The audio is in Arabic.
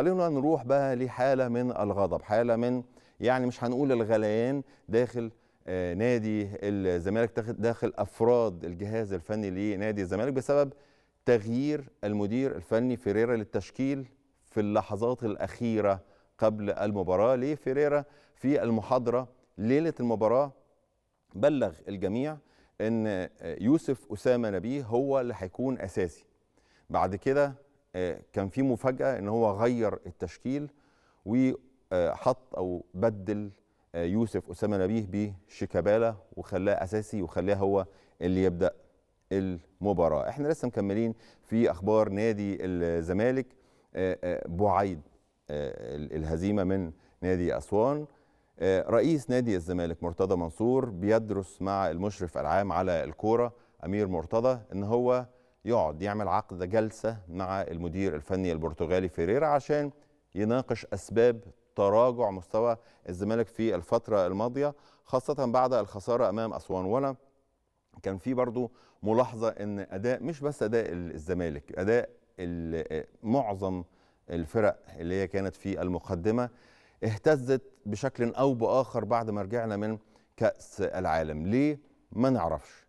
خلينا نروح بقى لحالة من الغضب حالة من يعني مش هنقول الغليان داخل آه، نادي الزمالك داخل أفراد الجهاز الفني لنادي الزمالك بسبب تغيير المدير الفني فيريرا للتشكيل في اللحظات الأخيرة قبل المباراة لفيريرا في المحاضرة ليلة المباراة بلغ الجميع أن آه، يوسف أسامة نبيه هو اللي هيكون أساسي بعد كده كان في مفاجاه ان هو غير التشكيل وحط او بدل آه، يوسف اسامه نبيه بشيكابالا وخلاه اساسي وخلاه هو اللي يبدا المباراه احنا لسه مكملين في اخبار نادي الزمالك آه، آه، بعيد الهزيمه من نادي اسوان رئيس نادي الزمالك مرتضى منصور بيدرس مع المشرف العام على الكوره امير مرتضى ان هو يقعد يعمل عقد جلسه مع المدير الفني البرتغالي فيريرا عشان يناقش اسباب تراجع مستوى الزمالك في الفتره الماضيه خاصه بعد الخساره امام اسوان ولا كان في برضو ملاحظه ان اداء مش بس اداء الزمالك اداء معظم الفرق اللي هي كانت في المقدمه اهتزت بشكل او باخر بعد ما رجعنا من كاس العالم ليه ما نعرفش